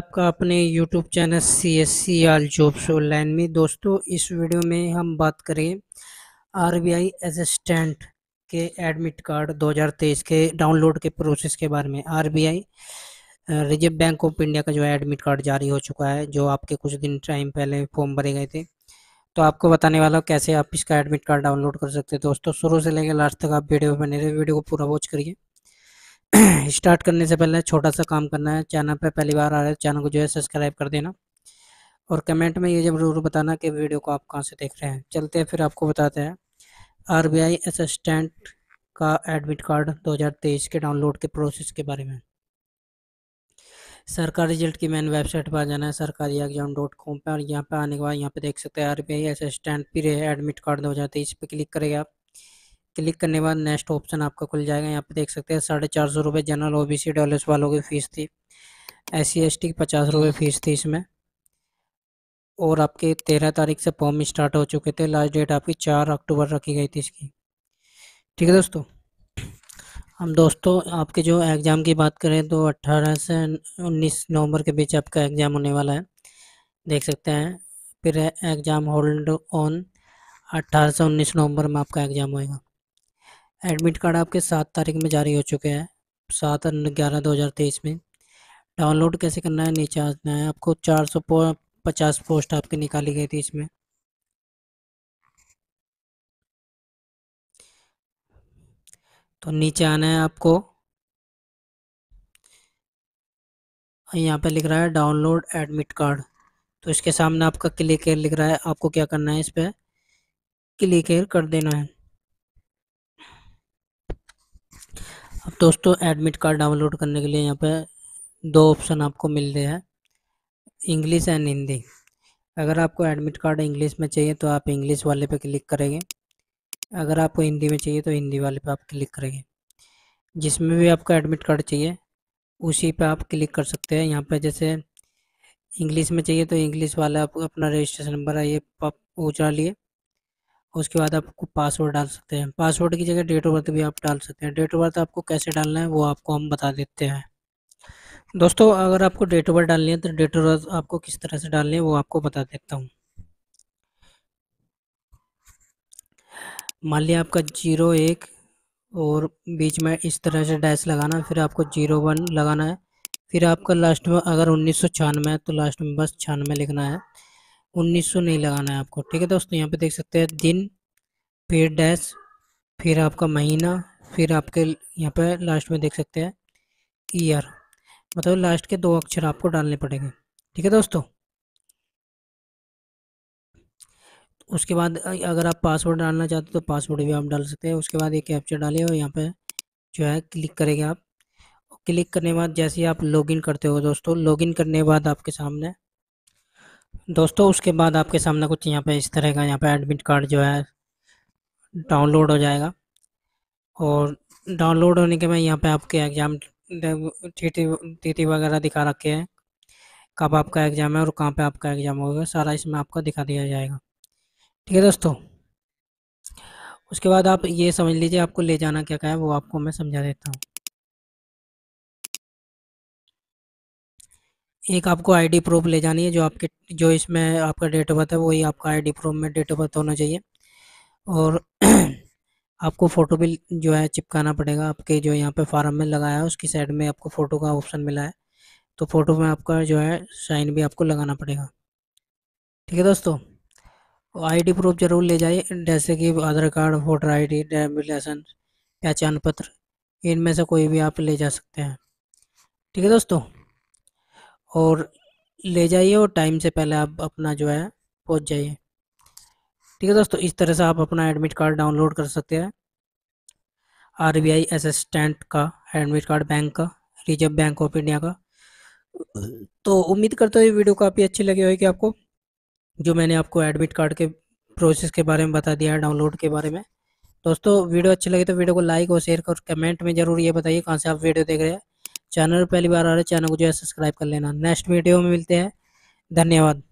आपका अपने YouTube channel C S C all jobs online में दोस्तों इस वीडियो में हम बात करें आर बी आई असिस्टेंट के एडमिट कार्ड 2023 के डाउनलोड के प्रोसेस के बारे में R B I reserve bank of India का जो है एडमिट कार्ड जारी हो चुका है जो आपके कुछ दिन टाइम पहले फॉर्म भरे गए थे तो आपको बताने वाला हूँ कैसे आप इसका एडमिट कार्ड डाउनलोड कर सकते हैं दोस्तों शुरू से लेकर लास्ट तक आप वीडियो बने रहे वीडियो को पूरा वॉच करिए स्टार्ट करने से पहले छोटा सा काम करना है चैनल पर पहली बार आ रहे हैं चैनल को जो है सब्सक्राइब कर देना और कमेंट में ये जरूर बताना कि वीडियो को आप कहाँ से देख रहे हैं चलते हैं फिर आपको बताते हैं आरबीआई असिस्टेंट का एडमिट कार्ड 2023 के डाउनलोड के प्रोसेस के बारे में सरकारी रिजल्ट की मेन वेबसाइट पर आ जाना है सरकारी एग्जाम डॉट कॉम पर और यहाँ पर आने के बाद यहाँ पे देख सकते हैं आर बी आई असिस्टेंट पी एडमिट कार्ड दो हज़ार तेईस पर क्लिक करेगा आप क्लिक करने के बाद नेक्स्ट ऑप्शन आपका खुल जाएगा यहाँ पे देख सकते हैं साढ़े चार सौ रुपये general O B C WS वालों की फ़ीस थी एस सी एस टी की पचास रुपये फ़ीस थी इसमें और आपके तेरह तारीख से फॉर्म स्टार्ट हो चुके थे लास्ट डेट आपकी चार अक्टूबर रखी गई थी इसकी ठीक है दोस्तों हम दोस्तों आपके जो एग्ज़ाम की बात करें तो अट्ठारह से उन्नीस नवंबर के बीच आपका एग्ज़ाम होने वाला है देख सकते हैं फिर एग्ज़ाम होल्ड ऑन अट्ठारह से उन्नीस नवंबर में आपका एग्ज़ाम होएगा एडमिट कार्ड आपके सात तारीख में जारी हो चुके हैं सात ग्यारह दो हज़ार तेईस में डाउनलोड कैसे करना है नीचे आना है आपको चार सौ पो पचास पोस्ट आपकी निकाली गई थी इसमें तो नीचे आना है आपको यहाँ पे लिख रहा है डाउनलोड एडमिट कार्ड तो इसके सामने आपका क्लिक लिख रहा है आपको क्या करना है इस पर क्लिक कर देना है अब दोस्तों एडमिट कार्ड डाउनलोड करने के लिए यहाँ पे दो ऑप्शन आपको मिल रहे हैं इंग्लिश एंड हिंदी अगर आपको एडमिट कार्ड इंग्लिश में चाहिए तो आप इंग्लिश वाले पे क्लिक करेंगे अगर आपको हिंदी में चाहिए तो हिंदी वाले पे आप क्लिक करेंगे जिसमें भी आपको एडमिट कार्ड चाहिए उसी पे आप क्लिक कर सकते हैं यहाँ पे जैसे इंग्लिश में चाहिए तो इंग्लिश वाला आप अपना रजिस्ट्रेशन नंबर है ये लिए उसके बाद आपको पासवर्ड डाल सकते हैं पासवर्ड की जगह डेट ऑफ बर्थ भी आप डाल सकते हैं डेट ऑफ बर्थ आपको कैसे डालना है वो आपको हम बता देते हैं दोस्तों अगर आपको डेट ऑफ बर्थ डालनी है तो डेट ऑफ बर्थ आपको किस तरह से डालनी है वो आपको बता देता हूँ मान लिया आपका जीरो एक और बीच में इस तरह से डैश लगाना फिर आपको जीरो वन लगाना है फिर आपका लास्ट में अगर उन्नीस सौ छियानवे है तो लास्ट में बस छियानवे लिखना है उन्नीस नहीं लगाना है आपको ठीक है दोस्तों यहाँ पे देख सकते हैं दिन फिर डैश फिर आपका महीना फिर आपके यहाँ पे लास्ट में देख सकते हैं ईयर मतलब लास्ट के दो अक्षर आपको डालने पड़ेंगे ठीक है दोस्तों उसके बाद अगर आप पासवर्ड डालना चाहते हो तो पासवर्ड भी आप डाल सकते हैं उसके बाद एक कैप्चर डालिए और यहाँ पे जो है क्लिक करेंगे आप क्लिक करने के बाद जैसे ही आप लॉगिन करते हो दोस्तों लॉगिन करने के बाद आपके सामने दोस्तों उसके बाद आपके सामने कुछ यहाँ पे इस तरह का यहाँ पे एडमिट कार्ड जो है डाउनलोड हो जाएगा और डाउनलोड होने के बाद यहाँ पे आपके एग्ज़ाम टीटी टी वगैरह दिखा रखे हैं कब आपका एग्ज़ाम है और कहाँ पे आपका एग्ज़ाम होगा सारा इसमें आपका दिखा दिया जाएगा ठीक है दोस्तों उसके बाद आप ये समझ लीजिए आपको ले जाना क्या क्या है वो आपको मैं समझा देता हूँ एक आपको आईडी प्रूफ ले जानी है जो आपके जो इसमें आपका डेट ऑफ बर्थ है वही आपका आईडी प्रूफ में डेट ऑफ बर्थ होना चाहिए और आपको फ़ोटो भी जो है चिपकाना पड़ेगा आपके जो यहाँ पे फार्म में लगाया है उसकी साइड में आपको फ़ोटो का ऑप्शन मिला है तो फ़ोटो में आपका जो है साइन भी आपको लगाना पड़ेगा ठीक है दोस्तों डी प्रूफ ज़रूर ले जाइए जैसे कि Aadhaar card voter I D driving licence पहचान पत्र इनमें से कोई भी आप ले जा सकते हैं ठीक है दोस्तों और ले जाइए और टाइम से पहले आप अपना जो है पहुंच जाइए ठीक है दोस्तों इस तरह से आप अपना एडमिट कार्ड डाउनलोड कर सकते हैं आर बी आई असिस्टेंट का एडमिट कार्ड बैंक का रिजर्व बैंक ऑफ इंडिया का तो उम्मीद करता हूँ ये वीडियो काफ़ी अच्छी लगी होगी आपको जो मैंने आपको एडमिट कार्ड के प्रोसेस के बारे में बता दिया है डाउनलोड के बारे में दोस्तों वीडियो अच्छी लगी तो वीडियो को लाइक और शेयर कर कमेंट में ज़रूर ये बताइए कहाँ से आप वीडियो देख रहे हैं चैनल पहली बार आ रहे हैं चैनल को जो है सब्सक्राइब कर लेना नेक्स्ट वीडियो में मिलते हैं धन्यवाद